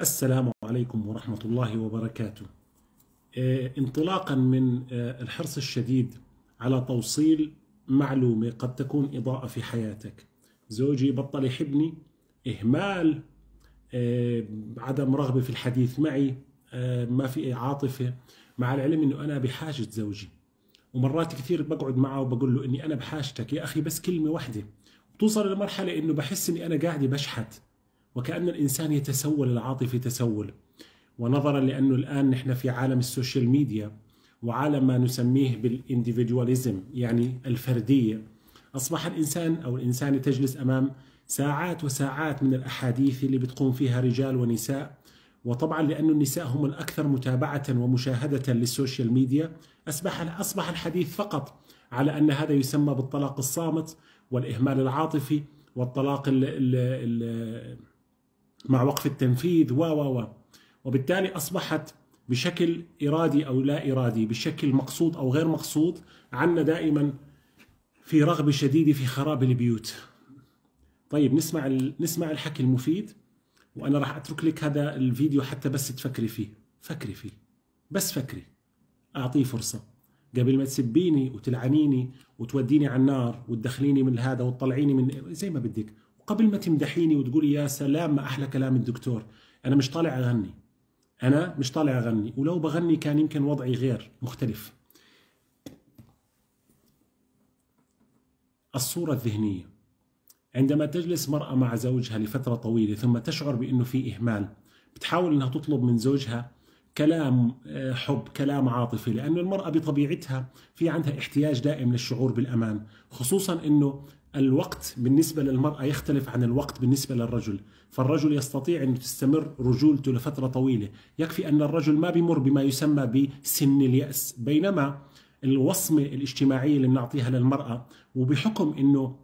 السلام عليكم ورحمة الله وبركاته. آه، انطلاقا من آه، الحرص الشديد على توصيل معلومة قد تكون إضاءة في حياتك. زوجي بطل يحبني، إهمال، آه، عدم رغبة في الحديث معي، ما في عاطفة، مع العلم إنه أنا بحاجة زوجي. ومرات كثير بقعد معه وبقول له إني أنا بحاجتك، يا أخي بس كلمة واحدة. بتوصل لمرحلة إنه بحس إني أنا قاعد بشحت. وكأن الإنسان يتسول العاطفي تسول ونظرا لأنه الآن نحن في عالم السوشيال ميديا وعالم ما نسميه بالانديفيدواليزم يعني الفردية أصبح الإنسان أو الإنسانة تجلس أمام ساعات وساعات من الأحاديث اللي بتقوم فيها رجال ونساء وطبعا لأن النساء هم الأكثر متابعة ومشاهدة للسوشيال ميديا أصبح, أصبح الحديث فقط على أن هذا يسمى بالطلاق الصامت والإهمال العاطفي والطلاق الـ الـ الـ مع وقف التنفيذ و و و وبالتالي اصبحت بشكل ارادي او لا ارادي بشكل مقصود او غير مقصود عنا دائما في رغبه شديده في خراب البيوت طيب نسمع نسمع الحكي المفيد وانا راح اترك لك هذا الفيديو حتى بس تفكري فيه فكري فيه بس فكري اعطيه فرصه قبل ما تسبيني وتلعنيني وتوديني على النار وتدخليني من هذا وتطلعيني من زي ما بدك قبل ما تمدحيني وتقولي يا سلام ما احلى كلام الدكتور انا مش طالع اغني انا مش طالع اغني ولو بغني كان يمكن وضعي غير مختلف الصوره الذهنيه عندما تجلس مرأة مع زوجها لفترة طويلة ثم تشعر بأنه في إهمال بتحاول أنها تطلب من زوجها كلام آه، حب كلام عاطفي لأن المرأة بطبيعتها في عندها احتياج دائم للشعور بالأمان خصوصا أنه الوقت بالنسبة للمرأة يختلف عن الوقت بالنسبة للرجل فالرجل يستطيع أن تستمر رجولته لفترة طويلة يكفي أن الرجل ما بمر بما يسمى بسن اليأس بينما الوصمة الاجتماعية اللي بنعطيها للمرأة وبحكم أنه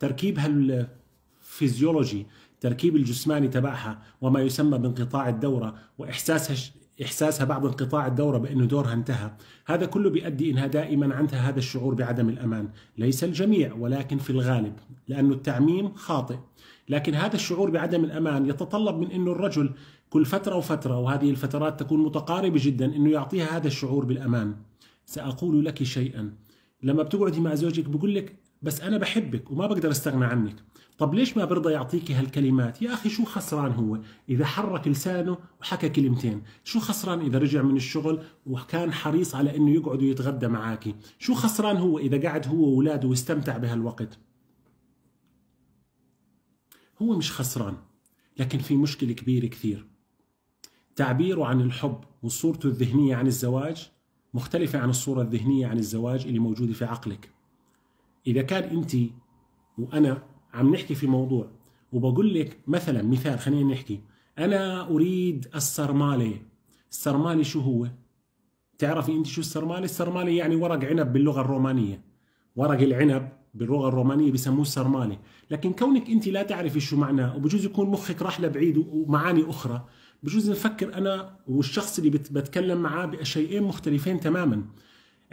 تركيبها الفيزيولوجي تركيب الجسماني تبعها وما يسمى بانقطاع الدورة وإحساسها إحساسها بعد انقطاع الدورة بأنه دورها انتهى هذا كله بيؤدي إنها دائما عندها هذا الشعور بعدم الأمان ليس الجميع ولكن في الغالب لأنه التعميم خاطئ لكن هذا الشعور بعدم الأمان يتطلب من أنه الرجل كل فترة وفترة وهذه الفترات تكون متقاربة جدا أنه يعطيها هذا الشعور بالأمان سأقول لك شيئا لما بتقعدي مع زوجك بقول لك بس انا بحبك وما بقدر استغنى عنك طب ليش ما برضى يعطيكي هالكلمات يا اخي شو خسران هو اذا حرك لسانه وحكى كلمتين شو خسران اذا رجع من الشغل وكان حريص على انه يقعد ويتغدى معاكي شو خسران هو اذا قعد هو واولاده واستمتع بهالوقت هو مش خسران لكن في مشكله كبيره كثير تعبيره عن الحب وصورته الذهنيه عن الزواج مختلفه عن الصوره الذهنيه عن الزواج اللي موجوده في عقلك اذا كان انت وانا عم نحكي في موضوع وبقول لك مثلا مثال خلينا نحكي انا اريد السرماله السرماله شو هو تعرفي انت شو السرماله السرماله يعني ورق عنب باللغه الرومانيه ورق العنب باللغه الرومانيه بسموه السرماله لكن كونك انت لا تعرفي شو معناه وبجوز يكون مخك راح لبعيد ومعاني اخرى بجوز نفكر انا والشخص اللي بتكلم معاه بشيئين مختلفين تماما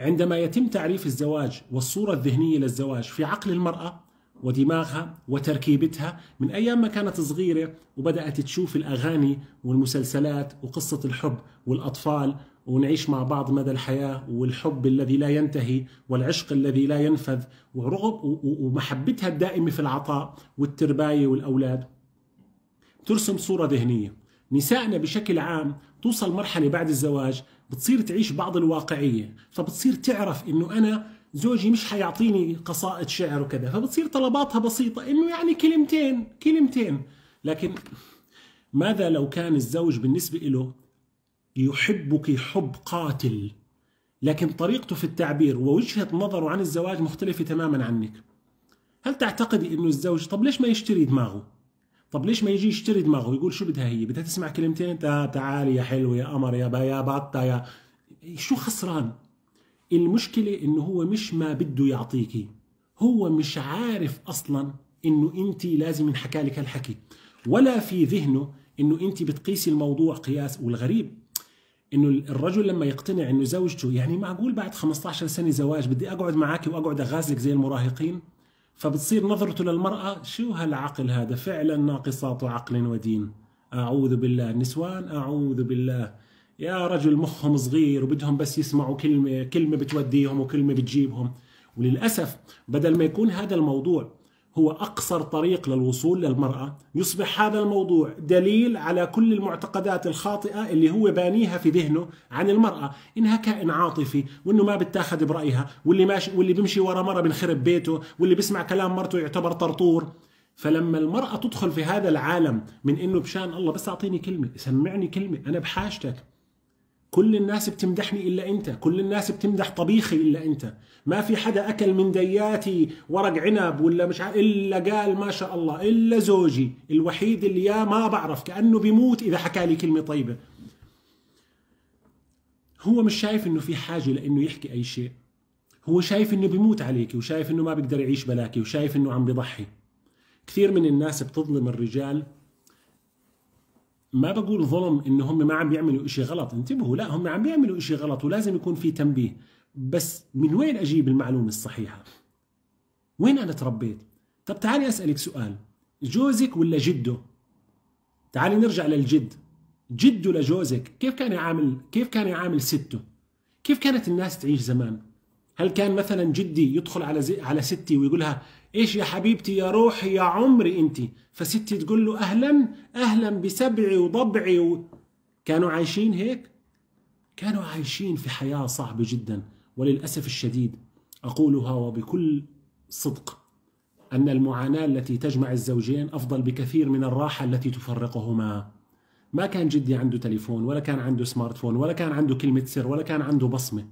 عندما يتم تعريف الزواج والصورة الذهنية للزواج في عقل المرأة ودماغها وتركيبتها من أيام ما كانت صغيرة وبدأت تشوف الأغاني والمسلسلات وقصة الحب والأطفال ونعيش مع بعض مدى الحياة والحب الذي لا ينتهي والعشق الذي لا ينفذ ورغب ومحبتها الدائمة في العطاء والترباية والأولاد ترسم صورة ذهنية نسائنا بشكل عام توصل مرحلة بعد الزواج بتصير تعيش بعض الواقعيه فبتصير تعرف انه انا زوجي مش حيعطيني قصائد شعر وكذا فبتصير طلباتها بسيطه انه يعني كلمتين كلمتين لكن ماذا لو كان الزوج بالنسبه له يحبك حب قاتل لكن طريقته في التعبير ووجهه نظره عن الزواج مختلفه تماما عنك هل تعتقدي انه الزوج طب ليش ما يشتري دماغه طب ليش ما يجي يشتري دماغه يقول شو بدها هي بدها تسمع كلمتين تعال يا حلو يا قمر يا با يا بطة يا شو خسران المشكلة انه هو مش ما بده يعطيكي هو مش عارف اصلا انه انت لازم ينحكى لك هالحكي ولا في ذهنه انه انت بتقيسي الموضوع قياس والغريب انه الرجل لما يقتنع انه زوجته يعني معقول بعد 15 سنه زواج بدي اقعد معك واقعد اغازلك زي المراهقين فبتصير نظرته للمرأة شو هالعقل هذا فعلا ناقصات عقل ودين أعوذ بالله نسوان أعوذ بالله يا رجل مخهم صغير وبدهم بس يسمعوا كلمة كلمة بتوديهم وكلمة بتجيبهم وللأسف بدل ما يكون هذا الموضوع هو أقصر طريق للوصول للمرأة يصبح هذا الموضوع دليل على كل المعتقدات الخاطئة اللي هو بانيها في ذهنه عن المرأة إنها كائن عاطفي وإنه ما بتاخد برأيها واللي, ماشي واللي بيمشي ورا مرة بنخرب بيته واللي بيسمع كلام مرته يعتبر طرطور فلما المرأة تدخل في هذا العالم من إنه بشان الله بس أعطيني كلمة سمعني كلمة أنا بحاجتك كل الناس بتمدحني الا انت كل الناس بتمدح طبيخي الا انت ما في حدا اكل من دياتي ورق عنب ولا مش الا قال ما شاء الله الا زوجي الوحيد اللي يا ما بعرف كانه بيموت اذا حكى لي كلمه طيبه هو مش شايف انه في حاجه لانه يحكي اي شيء هو شايف انه بيموت عليك وشايف انه ما بيقدر يعيش بلاكي وشايف انه عم بيضحي كثير من الناس بتظلم الرجال ما بقول ظلم ان هم ما عم بيعملوا شيء غلط انتبهوا لا هم عم بيعملوا شيء غلط ولازم يكون في تنبيه بس من وين اجيب المعلومه الصحيحه وين انا تربيت طب تعالي اسالك سؤال جوزك ولا جده تعالي نرجع للجد جده لجوزك كيف كان يعامل كيف كان يعامل سته كيف كانت الناس تعيش زمان هل كان مثلا جدي يدخل على زي... على ستي ويقول لها ايش يا حبيبتي يا روحي يا عمري انت فستي تقول له اهلا اهلا بسبعي وضبعي و... كانوا عايشين هيك كانوا عايشين في حياه صعبه جدا وللاسف الشديد اقولها وبكل صدق ان المعاناه التي تجمع الزوجين افضل بكثير من الراحه التي تفرقهما ما كان جدي عنده تليفون ولا كان عنده سمارت فون ولا كان عنده كلمه سر ولا كان عنده بصمه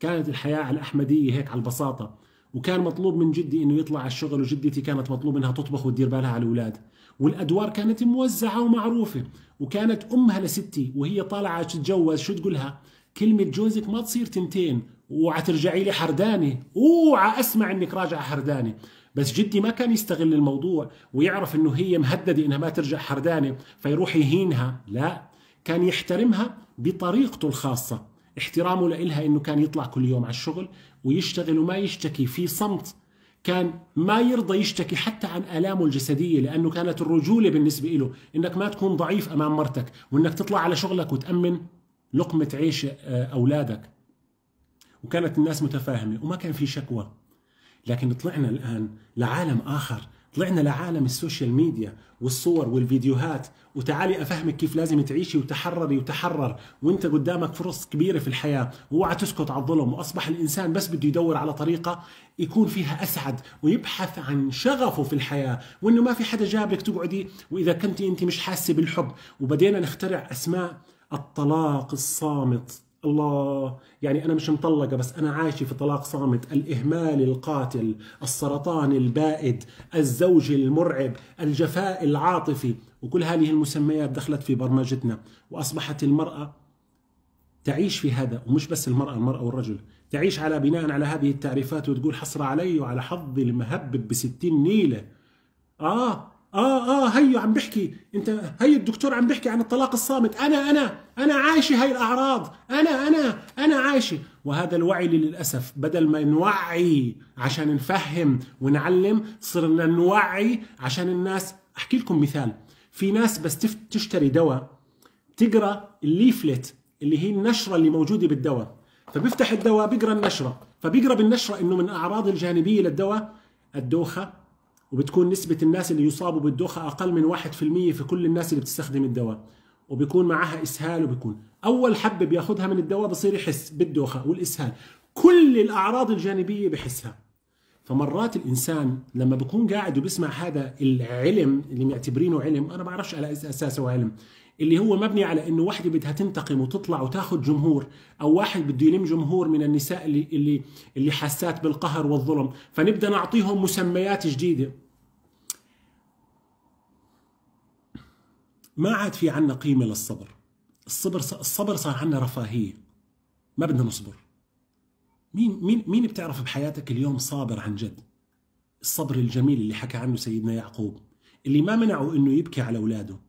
كانت الحياه على الاحمديه هيك على البساطه وكان مطلوب من جدي انه يطلع على الشغل وجدتي كانت مطلوب انها تطبخ وتدير بالها على الاولاد والادوار كانت موزعه ومعروفه وكانت امها لستي وهي طالعه تتجوز شو تقول لها كلمه جوزك ما تصير تنتين وعترجعي لي حردانه اوعى اسمع انك راجعه حردانه بس جدي ما كان يستغل الموضوع ويعرف انه هي مهدده انها ما ترجع حردانه فيروح يهينها لا كان يحترمها بطريقته الخاصه احترامه لإلها انه كان يطلع كل يوم على الشغل ويشتغل وما يشتكي في صمت كان ما يرضى يشتكي حتى عن آلامه الجسدية لأنه كانت الرجولة بالنسبة له إنك ما تكون ضعيف أمام مرتك وإنك تطلع على شغلك وتأمن لقمة عيش آه، أولادك وكانت الناس متفاهمة وما كان في شكوى لكن طلعنا الآن لعالم آخر طلعنا لعالم السوشيال ميديا والصور والفيديوهات وتعالي افهمك كيف لازم تعيشي وتحرري وتحرر وانت قدامك فرص كبيره في الحياه واوعى تسكت على الظلم واصبح الانسان بس بده يدور على طريقه يكون فيها اسعد ويبحث عن شغفه في الحياه وانه ما في حدا جابك تقعدي واذا كنت انت مش حاسه بالحب وبدينا نخترع اسماء الطلاق الصامت الله يعني أنا مش مطلقة بس أنا عايشة في طلاق صامت الإهمال القاتل السرطان البائد الزوج المرعب الجفاء العاطفي وكل هذه المسميات دخلت في برمجتنا وأصبحت المرأة تعيش في هذا ومش بس المرأة المرأة والرجل تعيش على بناء على هذه التعريفات وتقول حسرة علي وعلى حظي المهبب بستين نيلة آه اه اه هيو عم بحكي انت هي الدكتور عم بحكي عن الطلاق الصامت انا انا انا عايشه هاي الاعراض انا انا انا عايشه وهذا الوعي اللي للاسف بدل ما نوعي عشان نفهم ونعلم صرنا نوعي عشان الناس احكي لكم مثال في ناس بس تشتري دواء تقرا الليفلت اللي هي النشره اللي موجوده بالدواء فبيفتح الدواء بيقرا النشره فبيقرا بالنشره انه من اعراض الجانبيه للدواء الدوخه وبتكون نسبة الناس اللي يصابوا بالدوخة أقل من 1% في كل الناس اللي بتستخدم الدواء وبيكون معاها إسهال وبيكون أول حبة بياخدها من الدواء بصير يحس بالدوخة والإسهال كل الأعراض الجانبية بحسها فمرات الإنسان لما بكون قاعد وبسمع هذا العلم اللي معتبرينه علم أنا بعرفش على أساسه علم اللي هو مبني على انه واحده بدها تنتقم وتطلع وتاخذ جمهور او واحد بده يلم جمهور من النساء اللي اللي اللي حاسات بالقهر والظلم فنبدا نعطيهم مسميات جديده ما عاد في عنا قيمه للصبر الصبر الصبر صار عنا رفاهيه ما بدنا نصبر مين مين مين بتعرف بحياتك اليوم صابر عن جد الصبر الجميل اللي حكى عنه سيدنا يعقوب اللي ما منعه انه يبكي على اولاده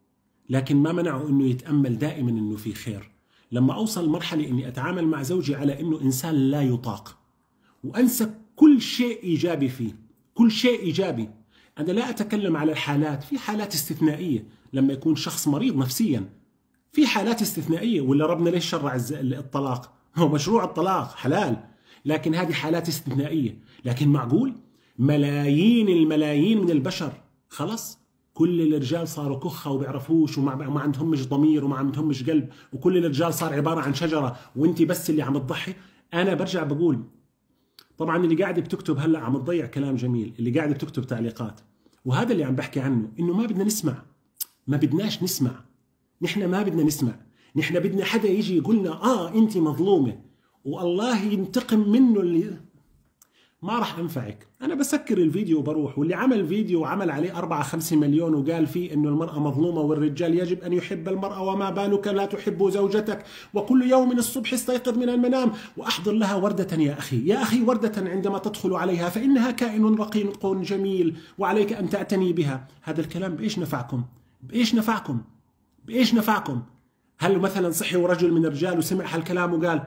لكن ما منعه انه يتامل دائما انه في خير لما اوصل لمرحله اني اتعامل مع زوجي على انه انسان لا يطاق وانسى كل شيء ايجابي فيه كل شيء ايجابي انا لا اتكلم على الحالات في حالات استثنائيه لما يكون شخص مريض نفسيا في حالات استثنائيه ولا ربنا ليش شرع الطلاق هو مشروع الطلاق حلال لكن هذه حالات استثنائيه لكن معقول ملايين الملايين من البشر خلص كل الرجال صاروا كخه وبيعرفوش وما عندهمش ضمير وما عندهمش قلب وكل الرجال صار عباره عن شجره وانت بس اللي عم تضحي انا برجع بقول طبعا اللي قاعد بتكتب هلا عم تضيع كلام جميل اللي قاعد بتكتب تعليقات وهذا اللي عم بحكي عنه انه ما بدنا نسمع ما بدناش نسمع نحن ما بدنا نسمع نحن بدنا حدا يجي يقول لنا اه انت مظلومه والله ينتقم منه اللي ما راح انفعك انا بسكر الفيديو وبروح واللي عمل فيديو وعمل عليه 4 5 مليون وقال فيه انه المراه مظلومه والرجال يجب ان يحب المراه وما بالك لا تحب زوجتك وكل يوم من الصبح استيقظ من المنام واحضر لها ورده يا اخي يا اخي ورده عندما تدخل عليها فانها كائن رقيق جميل وعليك ان تعتني بها هذا الكلام بايش نفعكم بايش نفعكم بايش نفعكم هل مثلا صحي ورجل من الرجال وسمع هالكلام وقال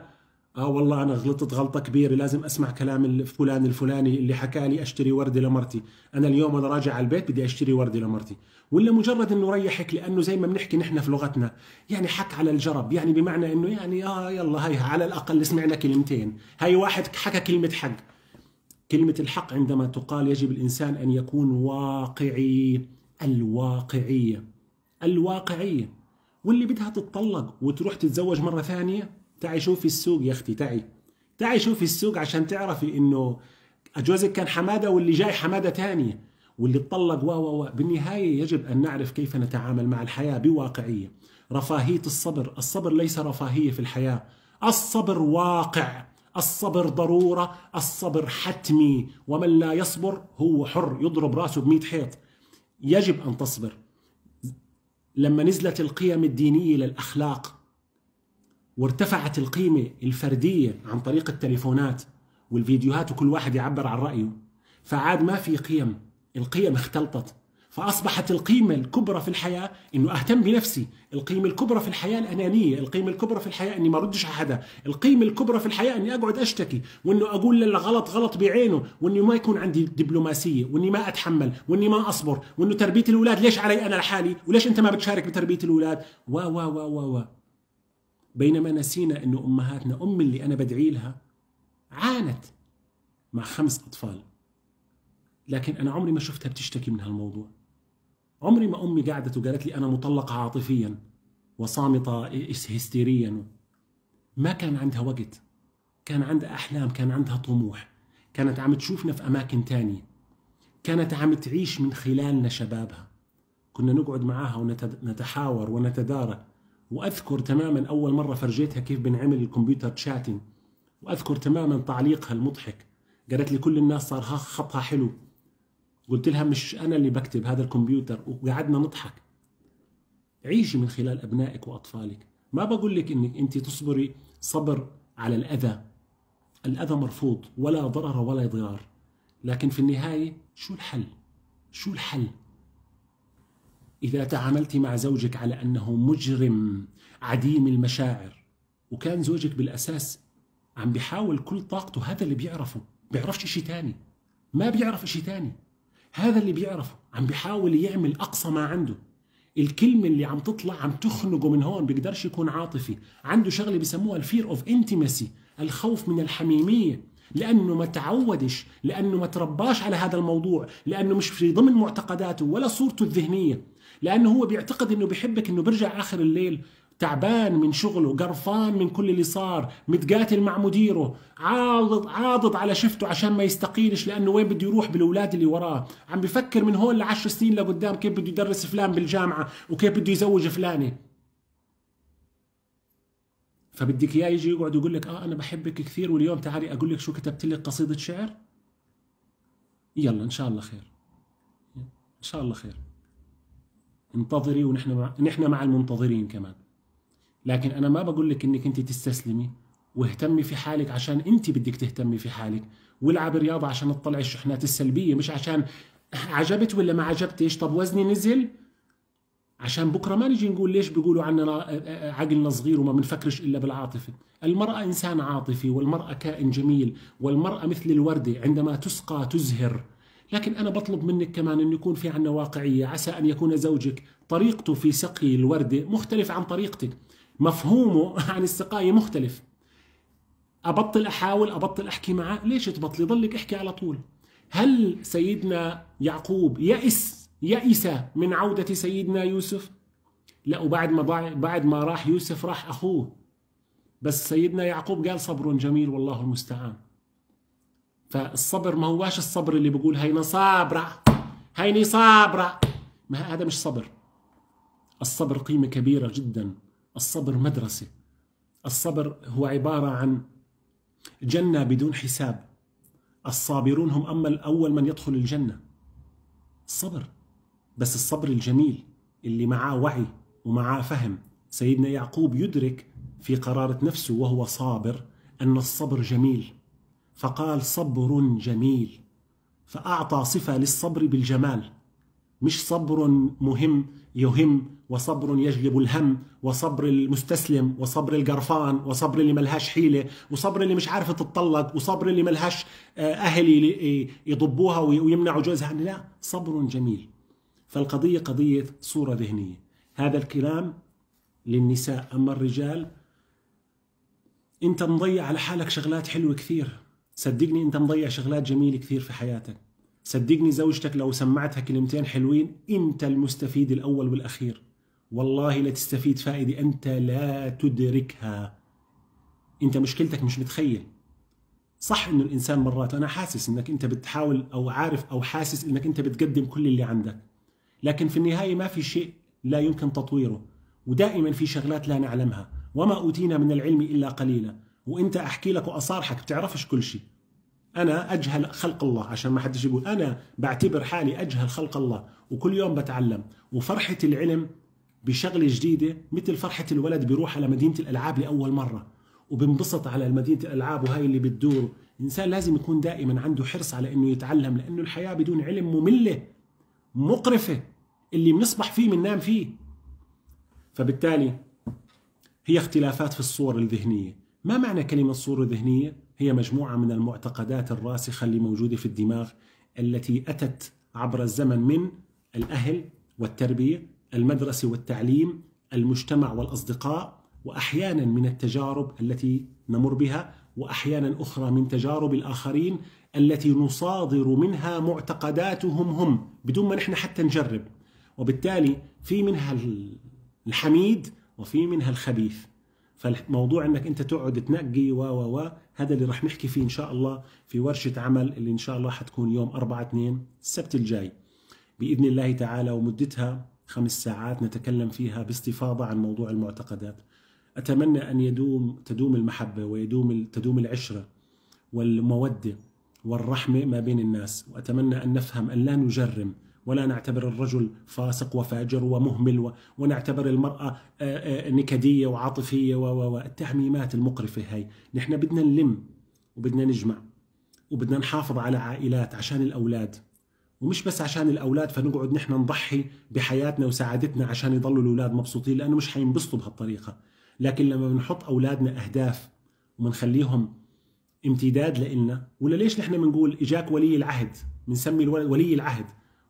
اه والله انا غلطت غلطه كبيره لازم اسمع كلام فلان الفلاني اللي حكى لي اشتري ورده لمرتي انا اليوم انا راجع على البيت بدي اشتري ورده لمرتي ولا مجرد انه ريحك لانه زي ما بنحكي نحن في لغتنا يعني حك على الجرب يعني بمعنى انه يعني اه يلا هي على الاقل سمعنا كلمتين هي واحد حكى كلمه حق كلمه الحق عندما تقال يجب الانسان ان يكون واقعي الواقعيه الواقعيه واللي بدها تتطلق وتروح تتزوج مره ثانيه تعي شوفي السوق يا اختي تعي تعي شوفي السوق عشان تعرفي انه جوزك كان حماده واللي جاي حماده ثانيه واللي اتطلق و و و بالنهايه يجب ان نعرف كيف نتعامل مع الحياه بواقعيه رفاهيه الصبر الصبر ليس رفاهيه في الحياه الصبر واقع الصبر ضروره الصبر حتمي ومن لا يصبر هو حر يضرب راسه بمئة حيط يجب ان تصبر لما نزلت القيم الدينيه للاخلاق وارتفعت القيمة الفردية عن طريق التليفونات والفيديوهات وكل واحد يعبر عن رأيه فعاد ما في قيم القيم اختلطت فأصبحت القيمة الكبرى في الحياة أنه أهتم بنفسي القيمة الكبرى في الحياة الأنانية القيمة الكبرى في الحياة أني ما ردش على حدا القيمة الكبرى في الحياة أني أقعد أشتكي وأنه أقول للا غلط غلط بعينه وأني ما يكون عندي دبلوماسية وأني ما أتحمل وأني ما أصبر وأنه تربية الأولاد ليش علي أنا لحالي وليش أنت ما بتشارك بتربية الأولاد و و و و, و. بينما نسينا أنه أمهاتنا أم اللي أنا بدعي لها عانت مع خمس أطفال لكن أنا عمري ما شفتها بتشتكي من هالموضوع عمري ما أمي قعدت وقالت لي أنا مطلقة عاطفيا وصامتة هستيريا ما كان عندها وقت كان عندها أحلام كان عندها طموح كانت عم تشوفنا في أماكن تانية كانت عم تعيش من خلالنا شبابها كنا نقعد معاها ونتحاور ونتدارك واذكر تماما اول مره فرجيتها كيف بنعمل الكمبيوتر تشاتنج واذكر تماما تعليقها المضحك قالت لي كل الناس صار خطها حلو قلت لها مش انا اللي بكتب هذا الكمبيوتر وقعدنا نضحك عيشي من خلال ابنائك واطفالك ما بقول لك انك انت تصبري صبر على الاذى الاذى مرفوض ولا ضرر ولا ضرار لكن في النهايه شو الحل شو الحل إذا تعاملت مع زوجك على أنه مجرم عديم المشاعر وكان زوجك بالأساس عم بيحاول كل طاقته هذا اللي بيعرفه بيعرفش شيء تاني ما بيعرف شيء تاني هذا اللي بيعرفه عم بيحاول يعمل أقصى ما عنده الكلمة اللي عم تطلع عم تخنقه من هون بيقدرش يكون عاطفي عنده شغلة بسموها الفير اوف انتمسي الخوف من الحميمية لأنه ما تعودش لأنه ما ترباش على هذا الموضوع لأنه مش في ضمن معتقداته ولا صورته الذهنية لانه هو بيعتقد انه بحبك انه بيرجع اخر الليل تعبان من شغله قرفان من كل اللي صار متقاتل مع مديره عاضد عاضد على شفته عشان ما يستقيلش لانه وين بده يروح بالاولاد اللي وراه عم بفكر من هون لعشر سنين لقدام كيف بده يدرس فلان بالجامعه وكيف بده يزوج فلانه فبدك اياه يجي يقعد يقول لك اه انا بحبك كثير واليوم تعالي اقول لك شو كتبت لك قصيده شعر يلا ان شاء الله خير ان شاء الله خير انتظري ونحن مع... نحن مع المنتظرين كمان لكن انا ما بقول لك انك انت تستسلمي واهتمي في حالك عشان انت بدك تهتمي في حالك والعب رياضه عشان تطلعي الشحنات السلبيه مش عشان عجبت ولا ما عجبتش طب وزني نزل عشان بكره ما نجي نقول ليش بيقولوا عنا عقلنا صغير وما بنفكرش الا بالعاطفه المراه انسان عاطفي والمراه كائن جميل والمراه مثل الورده عندما تسقى تزهر لكن أنا بطلب منك كمان أن يكون في عنا واقعية عسى أن يكون زوجك طريقته في سقي الوردة مختلف عن طريقتك مفهومه عن السقاية مختلف أبطل أحاول أبطل أحكي معه ليش تبطلي ضلك احكي على طول هل سيدنا يعقوب يئس يئس من عودة سيدنا يوسف لا وبعد ما بعد ما راح يوسف راح أخوه بس سيدنا يعقوب قال صبر جميل والله المستعان فالصبر ما هواش الصبر اللي بقول هينا صابرة هيني صابرة ما هذا مش صبر الصبر قيمة كبيرة جدا الصبر مدرسة الصبر هو عبارة عن جنة بدون حساب الصابرون هم أما أول من يدخل الجنة الصبر بس الصبر الجميل اللي معاه وعي ومعاه فهم سيدنا يعقوب يدرك في قرارة نفسه وهو صابر أن الصبر جميل فقال صبر جميل فأعطى صفة للصبر بالجمال مش صبر مهم يهم وصبر يجلب الهم وصبر المستسلم وصبر القرفان وصبر اللي ملهاش حيلة وصبر اللي مش عارفة تتطلق وصبر اللي ملهاش آه، أهل آه، يضبوها ويمنعوا جوزها لا صبر جميل فالقضية قضية صورة ذهنية هذا الكلام للنساء أما الرجال أنت مضيع على حالك شغلات حلوة كثير صدقني انت مضيع شغلات جميله كثير في حياتك صدقني زوجتك لو سمعتها كلمتين حلوين انت المستفيد الاول والاخير والله لا تستفيد فائده انت لا تدركها انت مشكلتك مش متخيل صح انه الانسان مرات انا حاسس انك انت بتحاول او عارف او حاسس انك انت بتقدم كل اللي عندك لكن في النهايه ما في شيء لا يمكن تطويره ودائما في شغلات لا نعلمها وما اوتينا من العلم الا قليلا وانت احكي لك واصارحك بتعرفش كل شيء انا اجهل خلق الله عشان ما حدش يقول انا بعتبر حالي اجهل خلق الله وكل يوم بتعلم وفرحه العلم بشغله جديده مثل فرحه الولد بيروح على مدينه الالعاب لاول مره وبنبسط على مدينه الالعاب وهي اللي بتدور الانسان لازم يكون دائما عنده حرص على انه يتعلم لانه الحياه بدون علم ممله مقرفه اللي بنصبح فيه بننام فيه فبالتالي هي اختلافات في الصور الذهنيه ما معنى كلمة صورة ذهنية؟ هي مجموعة من المعتقدات الراسخة اللي موجودة في الدماغ التي أتت عبر الزمن من الأهل والتربية، المدرسة والتعليم، المجتمع والأصدقاء، وأحيانا من التجارب التي نمر بها، وأحيانا أخرى من تجارب الآخرين التي نصادر منها معتقداتهم هم بدون ما نحن حتى نجرب، وبالتالي في منها الحميد وفي منها الخبيث. فالموضوع انك انت تقعد تنقي و و و هذا اللي رح نحكي فيه ان شاء الله في ورشه عمل اللي ان شاء الله حتكون يوم 4 2 السبت الجاي باذن الله تعالى ومدتها خمس ساعات نتكلم فيها باستفاضه عن موضوع المعتقدات. اتمنى ان يدوم تدوم المحبه ويدوم تدوم العشره والموده والرحمه ما بين الناس واتمنى ان نفهم ان لا نجرم ولا نعتبر الرجل فاسق وفاجر ومهمل و... ونعتبر المرأة آه، آه، نكدية وعاطفية و... و... التعميمات المقرفة هاي نحن بدنا نلم وبدنا نجمع وبدنا نحافظ على عائلات عشان الأولاد ومش بس عشان الأولاد فنقعد نحن نضحي بحياتنا وسعادتنا عشان يضلوا الأولاد مبسوطين لأنه مش حينبسطوا بهالطريقة لكن لما بنحط أولادنا أهداف ومنخليهم امتداد لإلنا ولا ليش نحن بنقول إجاك ولي العهد بنسمي ولي العهد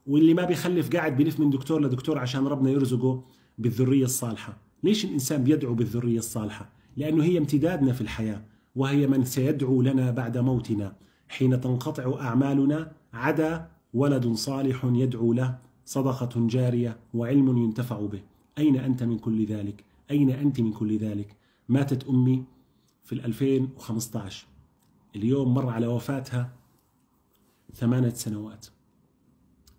واللي ما بيخلف قاعد بلف من دكتور لدكتور عشان ربنا يرزقه بالذرية الصالحة ليش الإنسان بيدعو بالذرية الصالحة؟ لأنه هي امتدادنا في الحياة وهي من سيدعو لنا بعد موتنا حين تنقطع أعمالنا عدا ولد صالح يدعو له صدقة جارية وعلم ينتفع به أين أنت من كل ذلك؟ أين أنت من كل ذلك؟ ماتت أمي في 2015 اليوم مر على وفاتها ثمانة سنوات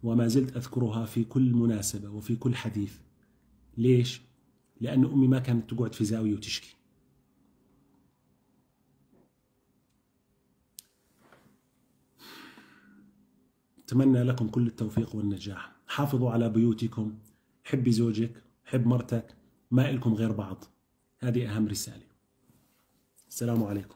وما زلت أذكرها في كل مناسبة وفي كل حديث ليش؟ لأن أمي ما كانت تقعد في زاوية وتشكي أتمنى لكم كل التوفيق والنجاح حافظوا على بيوتكم حبي زوجك حب مرتك ما إلكم غير بعض هذه أهم رسالة السلام عليكم